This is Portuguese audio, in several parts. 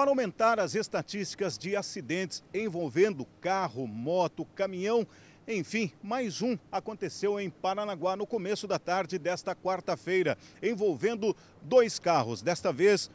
Para aumentar as estatísticas de acidentes envolvendo carro, moto, caminhão, enfim, mais um aconteceu em Paranaguá no começo da tarde desta quarta-feira, envolvendo dois carros, desta vez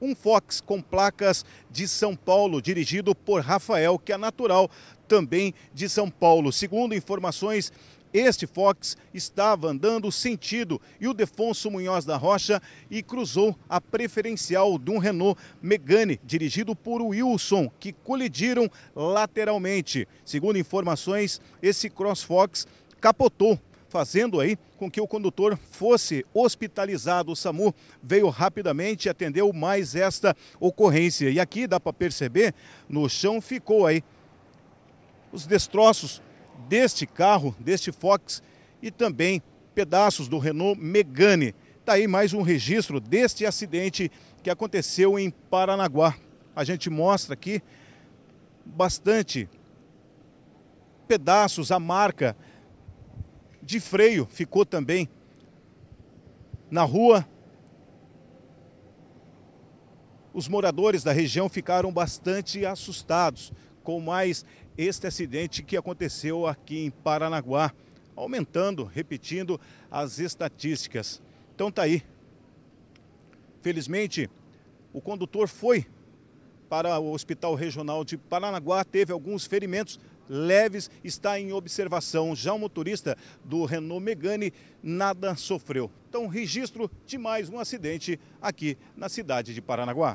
um Fox com placas de São Paulo, dirigido por Rafael, que é natural também de São Paulo. Segundo informações este Fox estava andando sentido e o Defonso Munhoz da Rocha e cruzou a preferencial de um Renault Megane, dirigido por Wilson, que colidiram lateralmente. Segundo informações, esse Cross Fox capotou fazendo aí com que o condutor fosse hospitalizado. O SAMU veio rapidamente e atendeu mais esta ocorrência. E aqui dá para perceber, no chão ficou aí os destroços deste carro, deste Fox e também pedaços do Renault Megane. Está aí mais um registro deste acidente que aconteceu em Paranaguá. A gente mostra aqui bastante pedaços, a marca de freio ficou também na rua. Os moradores da região ficaram bastante assustados destacou mais este acidente que aconteceu aqui em Paranaguá, aumentando, repetindo, as estatísticas. Então tá aí. Felizmente, o condutor foi para o Hospital Regional de Paranaguá, teve alguns ferimentos leves, está em observação. Já o motorista do Renault Megane nada sofreu. Então, registro de mais um acidente aqui na cidade de Paranaguá.